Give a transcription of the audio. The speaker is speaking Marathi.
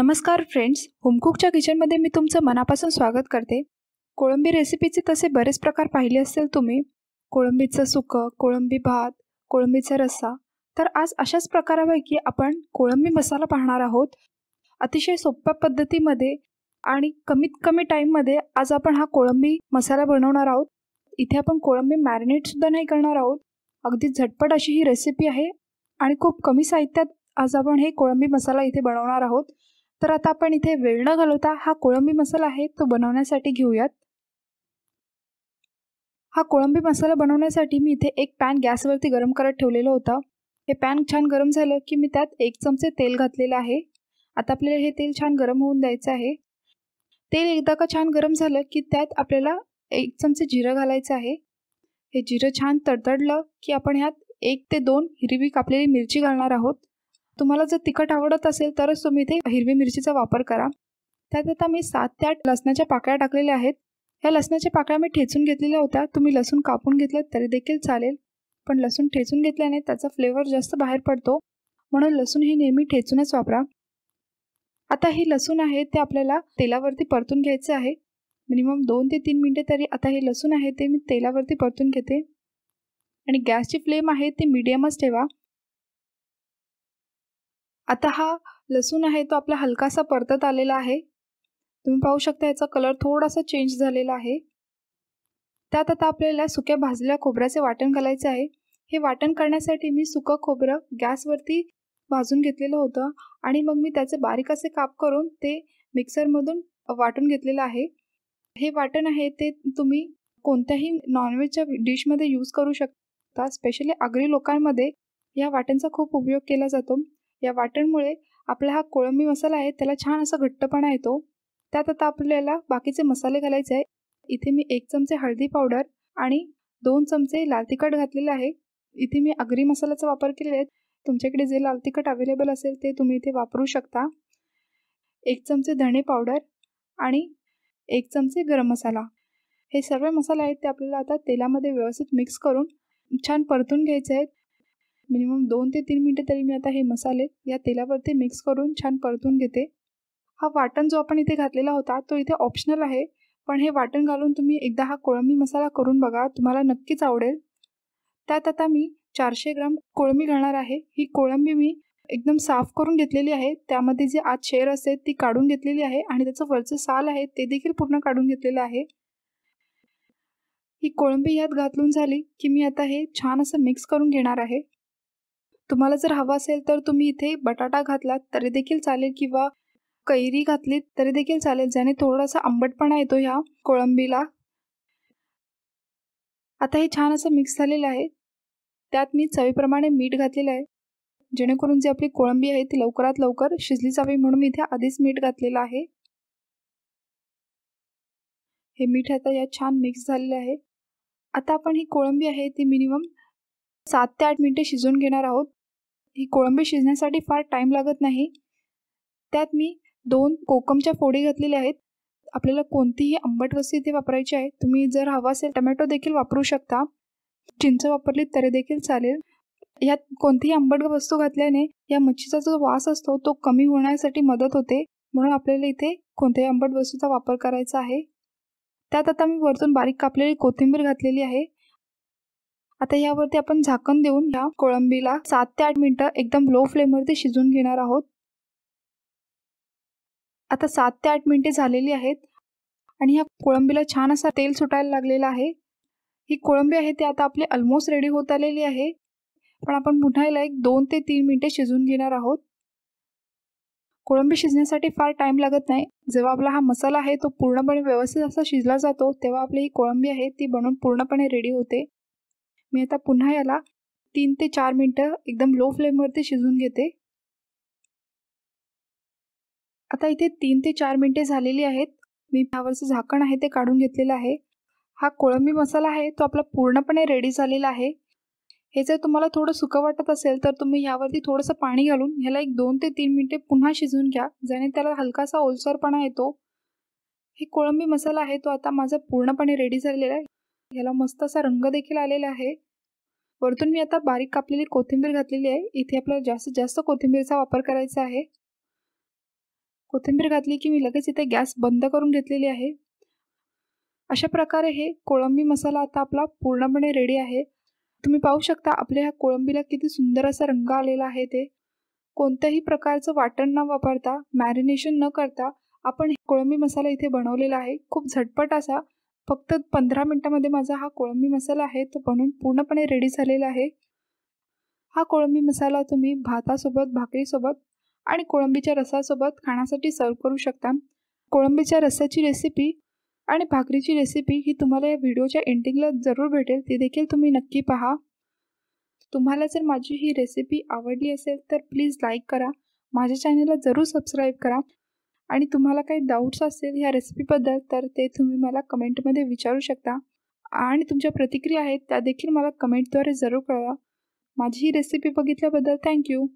नमस्कार फ्रेंड्स होमकुकच्या किचनमध्ये मी तुमचं मनापासून स्वागत करते कोळंबी रेसिपीचे तसे बरेच प्रकार पाहिले असेल तुम्ही कोळंबीचं सुकं कोळंबी भात कोळंबीचा रस्सा तर आज अशाच प्रकारापैकी आपण कोळंबी मसाला पाहणार आहोत अतिशय सोप्या पद्धतीमध्ये आणि कमीत कमी टाईममध्ये आज आपण हा कोळंबी मसाला बनवणार आहोत इथे आपण कोळंबी मॅरिनेटसुद्धा नाही करणार आहोत अगदी झटपट अशी ही रेसिपी आहे आणि खूप कमी साहित्यात आज आपण हे कोळंबी मसाला इथे बनवणार आहोत तर आता आपण इथे वेळ न घालवता हा कोळंबी मसाला आहे तो बनवण्यासाठी घेऊयात हा कोळंबी मसाला बनवण्यासाठी मी इथे एक पॅन गॅसवरती गरम करत ठेवलेलं होता हे पॅन छान गरम झालं की मी त्यात एक चमचे तेल घातलेलं आहे आता आपल्याला हे तेल छान गरम होऊन द्यायचं आहे तेल एकदा का छान गरम झालं की त्यात आपल्याला एक चमचे जिरं घालायचं आहे हे जिरं छान तडतडलं की आपण ह्यात एक ते दोन हिरवी कापलेली मिरची घालणार आहोत तुम्हाला जर तिखट आवडत असेल तरच तुम्ही इथे हिरवी मिरचीचा वापर करा त्यात आता मी सात आठ लसणाच्या पाकळ्या टाकलेल्या आहेत ह्या लसणाच्या पाकळ्या मी ठेचून घेतलेल्या होत्या तुम्ही लसूण कापून घेतलं तरी देखील चालेल पण लसूण ठेचून घेतल्याने त्याचा फ्लेवर जास्त बाहेर पडतो म्हणून लसूण हे नेहमी ठेचूनच वापरा आता हे लसूण आहे ते आपल्याला तेलावरती परतून घ्यायचं आहे मिनिमम दोन ते तीन मिनटे तरी आता हे लसूण आहे ते मी तेलावरती परतून घेते आणि गॅसची फ्लेम आहे ते मिडियमच ठेवा आता हा लसूण आहे तो आपला हलकासा परतत आलेला आहे तुम्ही पाहू शकता याचा कलर थोडासा चेंज झालेला आहे त्यात आता आपल्याला सुक्या भाजलेल्या खोबऱ्याचे वाटण घालायचे आहे हे वाटण करण्यासाठी मी सुकं खोबरं गॅसवरती भाजून घेतलेलं होतं आणि मग मी त्याचे बारीक असे काप करून ते मिक्सरमधून वाटून घेतलेलं आहे हे वाटण आहे ते तुम्ही कोणत्याही नॉनव्हेजच्या डिशमध्ये यूज करू शकता स्पेशली आगरी लोकांमध्ये या वाटणचा खूप उपयोग केला जातो या वाटणमुळे आपला हा कोळंबी मसाला आहे त्याला छान असा घट्टपणा येतो त्यात आता आपल्याला बाकीचे मसाले घालायचे आहे इथे मी एक चमचे हळदी पावडर आणि दोन चमचे लाल तिखट घातलेले आहे इथे मी अग्री मसाल्याचा वापर केलेला आहे तुमच्याकडे जे लाल तिखट अवेलेबल असेल ते तुम्ही इथे वापरू शकता एक चमचे धणे पावडर आणि एक चमचे गरम मसाला हे सर्व मसाले आहेत ते आपल्याला आता तेलामध्ये व्यवस्थित मिक्स करून छान परतून घ्यायचे आहेत मिनिमम दोन ते तीन मिनटं तरी मी आता हे मसाले या तेलावरती मिक्स करून छान परतून घेते हा वाटण जो आपण इथे घातलेला होता तो इथे ऑप्शनल आहे पण हे वाटण घालून तुम्ही एकदा हा कोळंबी मसाला करून बघा तुम्हाला नक्कीच आवडेल त्यात आता मी चारशे ग्राम कोळंबी घालणार आहे ही कोळंबी मी एकदम साफ करून घेतलेली आहे त्यामध्ये जे आत शेर असेल ती काढून घेतलेली आहे आणि त्याचं वरचं साल आहे ते देखील पूर्ण काढून घेतलेलं आहे ही कोळंबी यात घातलून झाली की मी आता हे छान असं मिक्स करून घेणार आहे तुम्हाला जर हवा असेल तर तुम्ही इथे बटाटा घातलात तरी देखील चालेल किंवा कैरी घातलीत तरी देखील चालेल ज्याने थोडासा आंबटपणा येतो ह्या कोळंबीला आता हे छान असं मिक्स झालेलं आहे त्यात मी चवीप्रमाणे मीठ घातलेलं आहे जेणेकरून जी आपली कोळंबी आहे ती लवकरात लवकर शिजली जावी म्हणून मी इथे आधीच मीठ घातलेलं आहे हे मीठ आता यात छान मिक्स झालेलं आहे आता आपण ही कोळंबी आहे ती मिनिमम सात ते आठ मिनटे शिजून घेणार आहोत ही कोळंबी शिजण्यासाठी फार टाईम लागत नाही त्यात मी दोन कोकमच्या फोडी घातलेल्या आहेत आपल्याला कोणतीही आंबट वस्तू इथे वापरायची आहे तुम्ही जर हवा असेल टमॅटो देखील वापरू शकता चिंच वापरली तरी देखील चालेल यात कोणतीही आंबट वस्तू घातल्याने या मच्छीचा जो वास असतो तो कमी होण्यासाठी मदत होते म्हणून आपल्याला इथे कोणत्याही आंबट वस्तूचा वापर करायचा आहे त्यात आता मी वरतून बारीक कापलेली कोथिंबीर घातलेली आहे आता यावरती आपण झाकण देऊन ह्या कोळंबीला सात ते आठ मिनटं एकदम लो फ्लेमवरती शिजून घेणार आहोत आता सात ते आठ मिनटे झालेली आहेत आणि ह्या कोळंबीला छान असा तेल सुटायला लागलेला आहे ही कोळंबी आहे ती आता आपली ऑलमोस्ट रेडी होत आलेली आहे पण आपण पुन्हा याला एक दोन ते तीन मिनटे शिजून घेणार आहोत कोळंबी शिजण्यासाठी फार टाईम लागत नाही जेव्हा आपला हा मसाला आहे तो पूर्णपणे व्यवस्थित असा शिजला जातो तेव्हा आपली ही कोळंबी आहे ती बनवून पूर्णपणे रेडी होते मी आता पुन्हा याला तीन ते चार मिनटं एकदम लो फ्लेमवरती शिजवून घेते आता इथे तीन ते चार मिनटे झालेली आहेत मी यावरचं झाकण आहे ते काढून घेतलेलं आहे हा कोळंबी मसाला आहे तो आपला पूर्णपणे रेडी झालेला आहे हे जर तुम्हाला थोडं सुकं वाटत असेल तर तुम्ही ह्यावरती थोडंसं पाणी घालून ह्याला एक दोन ते तीन मिनटे पुन्हा शिजवून घ्या ज्याने त्याला हलकासा ओलसरपणा येतो हे कोळंबी मसाला आहे तो आता माझा पूर्णपणे रेडी झालेला आहे ह्याला मस्त असा रंग देखील आलेला आहे वरतून मी आता बारीक कापलेली कोथिंबीर घातलेली आहे इथे आपल्याला जास्तीत जास्त कोथिंबीरचा वापर करायचा आहे कोथिंबीर घातली की मी लगेच इथे गॅस बंद करून घेतलेली आहे अशा प्रकारे हे कोळंबी मसाला आता आपला पूर्णपणे रेडी आहे तुम्ही पाहू शकता आपल्या ह्या कोळंबीला किती सुंदर असा रंग आलेला आहे ते कोणत्याही प्रकारचं वाटण न वापरता मॅरिनेशन न करता आपण कोळंबी मसाला इथे बनवलेला आहे खूप झटपट असा फक्त पंधरा मिनटामध्ये माझा हा कोळंबी मसाला आहे तो बनून पूर्णपणे रेडी झालेला आहे हा कोळंबी मसाला तुम्ही भातासोबत भाकरीसोबत आणि कोळंबीच्या रसासोबत खाण्यासाठी सर्व करू शकता कोळंबीच्या रसाची रेसिपी आणि भाकरीची रेसिपी ही तुम्हाला या व्हिडिओच्या एंडिंगला जरूर भेटेल ती देखील तुम्ही नक्की पहा तुम्हाला जर माझी ही रेसिपी आवडली असेल तर प्लीज लाईक करा माझ्या चॅनलला जरूर सबस्क्राईब करा आणि तुम्हाला काही डाऊट्स असतील ह्या रेसिपीबद्दल तर ते तुम्ही मला कमेंटमध्ये विचारू शकता आणि तुमच्या प्रतिक्रिया आहेत त्या देखील मला कमेंटद्वारे जरूर कळवा माझी ही रेसिपी बघितल्याबद्दल थँक्यू